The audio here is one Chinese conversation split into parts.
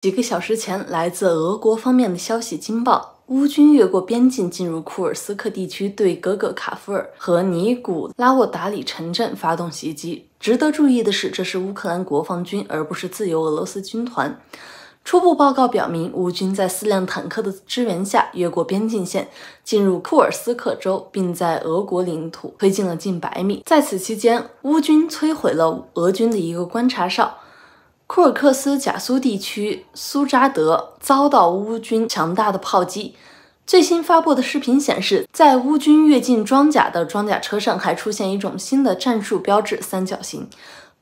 几个小时前，来自俄国方面的消息惊爆：乌军越过边境进入库尔斯克地区，对格格卡夫尔和尼古拉沃达里城镇发动袭击。值得注意的是，这是乌克兰国防军，而不是自由俄罗斯军团。初步报告表明，乌军在四辆坦克的支援下越过边境线，进入库尔斯克州，并在俄国领土推进了近百米。在此期间，乌军摧毁了俄军的一个观察哨。库尔克斯贾苏地区苏扎德遭到乌军强大的炮击。最新发布的视频显示，在乌军越境装甲的装甲车上，还出现一种新的战术标志——三角形。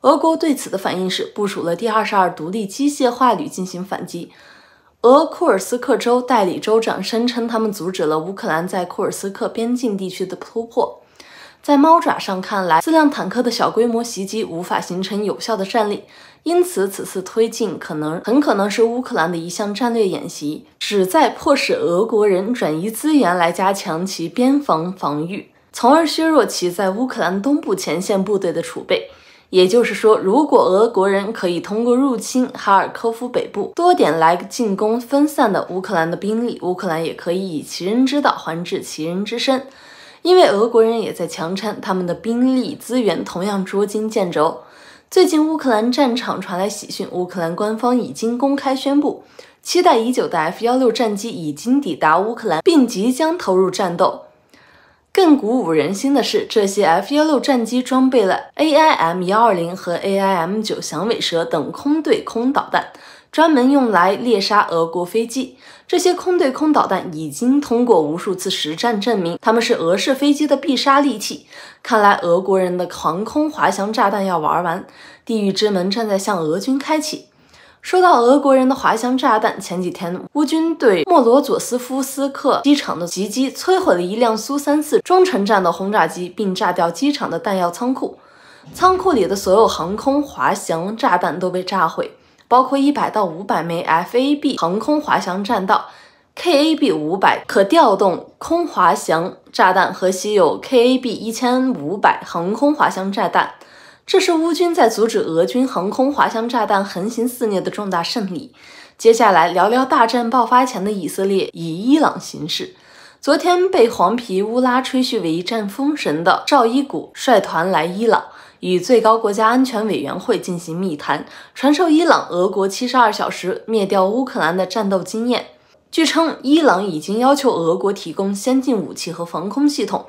俄国对此的反应是部署了第22独立机械化旅进行反击。俄库尔斯克州代理州长声称，他们阻止了乌克兰在库尔斯克边境地区的突破。在猫爪上看来，四辆坦克的小规模袭击无法形成有效的战力，因此此次推进可能很可能是乌克兰的一项战略演习，旨在迫使俄国人转移资源来加强其边防防御，从而削弱其在乌克兰东部前线部队的储备。也就是说，如果俄国人可以通过入侵哈尔科夫北部多点来进攻分散的乌克兰的兵力，乌克兰也可以以其人之道还治其人之身。因为俄国人也在强撑，他们的兵力资源同样捉襟见肘。最近，乌克兰战场传来喜讯，乌克兰官方已经公开宣布，期待已久的 F 幺六战机已经抵达乌克兰，并即将投入战斗。更鼓舞人心的是，这些 F 幺六战机装备了 AIM 幺二零和 AIM 九响尾蛇等空对空导弹，专门用来猎杀俄国飞机。这些空对空导弹已经通过无数次实战证明，他们是俄式飞机的必杀利器。看来俄国人的航空滑翔炸弹要玩完，地狱之门正在向俄军开启。说到俄国人的滑翔炸弹，前几天乌军对莫罗佐斯夫斯克机场的袭击，摧毁了一辆苏三四中程战的轰炸机，并炸掉机场的弹药仓库，仓库里的所有航空滑翔炸弹都被炸毁，包括一百到五百枚 FAB 航空滑翔战道 KAB 五百可调动空滑翔炸弹和稀有 KAB 一千五百航空滑翔炸弹。这是乌军在阻止俄军航空滑翔炸弹横行肆虐的重大胜利。接下来聊聊大战爆发前的以色列以伊朗形势。昨天被黄皮乌拉吹嘘为一战封神的赵一古率团来伊朗，与最高国家安全委员会进行密谈，传授伊朗俄国七十二小时灭掉乌克兰的战斗经验。据称，伊朗已经要求俄国提供先进武器和防空系统，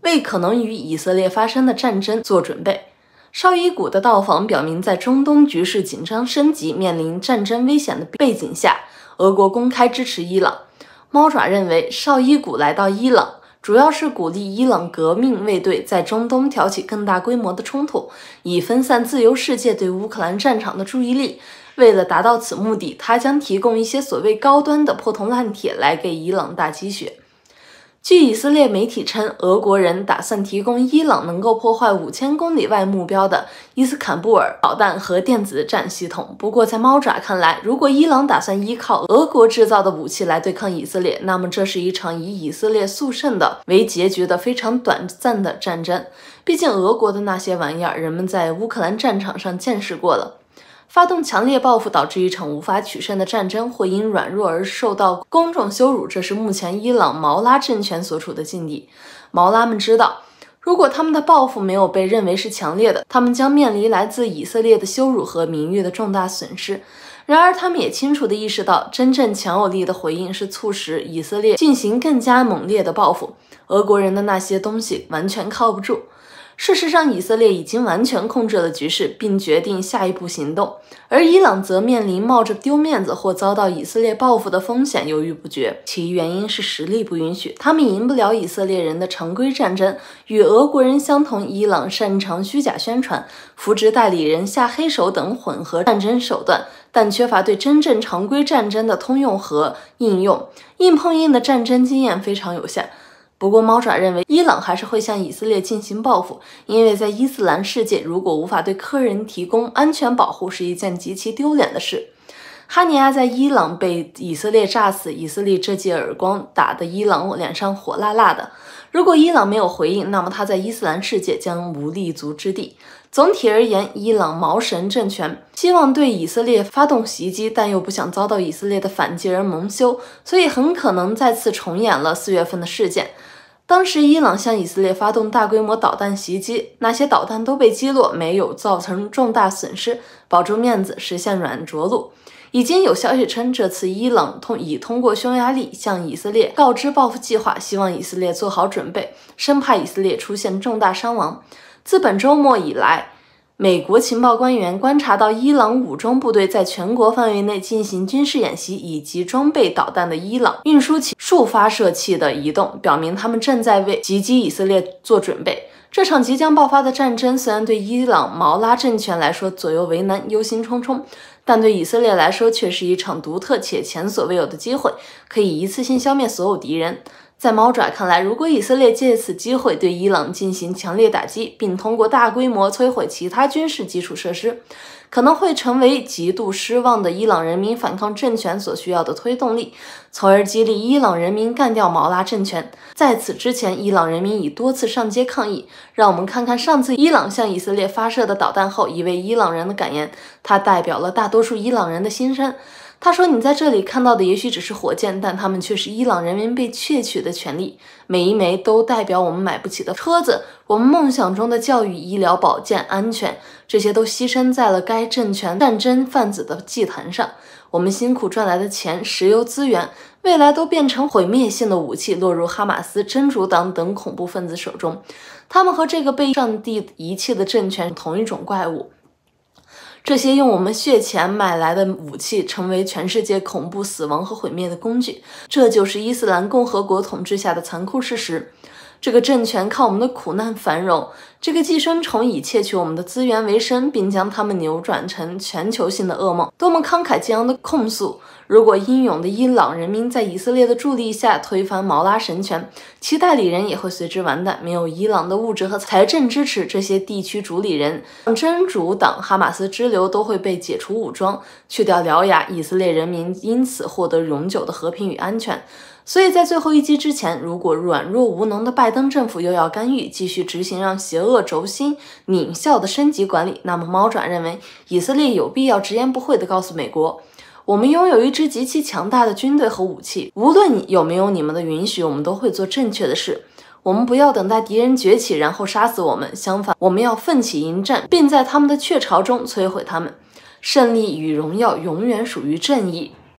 为可能与以色列发生的战争做准备。绍伊古的到访表明，在中东局势紧张升级、面临战争危险的背景下，俄国公开支持伊朗。猫爪认为，绍伊古来到伊朗，主要是鼓励伊朗革命卫队在中东挑起更大规模的冲突，以分散自由世界对乌克兰战场的注意力。为了达到此目的，他将提供一些所谓高端的破铜烂铁来给伊朗打鸡血。据以色列媒体称，俄国人打算提供伊朗能够破坏五千公里外目标的伊斯坎布尔导弹和电子战系统。不过，在猫爪看来，如果伊朗打算依靠俄国制造的武器来对抗以色列，那么这是一场以以色列速胜的为结局的非常短暂的战争。毕竟，俄国的那些玩意儿，人们在乌克兰战场上见识过了。发动强烈报复导致一场无法取胜的战争，或因软弱而受到公众羞辱，这是目前伊朗毛拉政权所处的境地。毛拉们知道，如果他们的报复没有被认为是强烈的，他们将面临来自以色列的羞辱和名誉的重大损失。然而，他们也清楚地意识到，真正强有力的回应是促使以色列进行更加猛烈的报复。俄国人的那些东西完全靠不住。事实上，以色列已经完全控制了局势，并决定下一步行动，而伊朗则面临冒着丢面子或遭到以色列报复的风险，犹豫不决。其原因是实力不允许，他们赢不了以色列人的常规战争。与俄国人相同，伊朗擅长虚假宣传、扶植代理人、下黑手等混合战争手段，但缺乏对真正常规战争的通用和应用，硬碰硬的战争经验非常有限。不过，猫爪认为，伊朗还是会向以色列进行报复，因为在伊斯兰世界，如果无法对客人提供安全保护，是一件极其丢脸的事。哈尼亚在伊朗被以色列炸死，以色列这记耳光打得伊朗脸上火辣辣的。如果伊朗没有回应，那么他在伊斯兰世界将无立足之地。总体而言，伊朗毛神政权希望对以色列发动袭击，但又不想遭到以色列的反击而蒙羞，所以很可能再次重演了四月份的事件。当时，伊朗向以色列发动大规模导弹袭击，那些导弹都被击落，没有造成重大损失，保住面子，实现软着陆。已经有消息称，这次伊朗通已通过匈牙利向以色列告知报复计划，希望以色列做好准备，生怕以色列出现重大伤亡。自本周末以来。美国情报官员观察到，伊朗武装部队在全国范围内进行军事演习，以及装备导弹的伊朗运输器发射器的移动，表明他们正在为袭击以色列做准备。这场即将爆发的战争虽然对伊朗毛拉政权来说左右为难、忧心忡忡，但对以色列来说却是一场独特且前所未有的机会，可以一次性消灭所有敌人。在猫爪看来，如果以色列借此机会对伊朗进行强烈打击，并通过大规模摧毁其他军事基础设施，可能会成为极度失望的伊朗人民反抗政权所需要的推动力，从而激励伊朗人民干掉毛拉政权。在此之前，伊朗人民已多次上街抗议。让我们看看上次伊朗向以色列发射的导弹后，一位伊朗人的感言，他代表了大多数伊朗人的心声。他说：“你在这里看到的也许只是火箭，但他们却是伊朗人民被窃取的权利。每一枚都代表我们买不起的车子，我们梦想中的教育、医疗、保健、安全，这些都牺牲在了该政权战争贩子的祭坛上。我们辛苦赚来的钱、石油资源，未来都变成毁灭性的武器，落入哈马斯、真主党等恐怖分子手中。他们和这个被上帝遗弃的政权同一种怪物。”这些用我们血钱买来的武器，成为全世界恐怖、死亡和毁灭的工具。这就是伊斯兰共和国统治下的残酷事实。这个政权靠我们的苦难繁荣。这个寄生虫以窃取我们的资源为生，并将它们扭转成全球性的噩梦。多么慷慨激昂的控诉！如果英勇的伊朗人民在以色列的助力下推翻毛拉神权，其代理人也会随之完蛋。没有伊朗的物质和财政支持，这些地区主理人、真主党、哈马斯支流都会被解除武装，去掉獠牙。以色列人民因此获得永久的和平与安全。所以在最后一击之前，如果软弱无能的拜登政府又要干预，继续执行让邪恶。各轴心拧效的升级管理，那么猫爪认为，以色列有必要直言不讳地告诉美国，我们拥有一支极其强大的军队和武器，无论你有没有你们的允许，我们都会做正确的事。我们不要等待敌人崛起然后杀死我们，相反，我们要奋起迎战，并在他们的雀巢中摧毁他们。胜利与荣耀永远属于正义。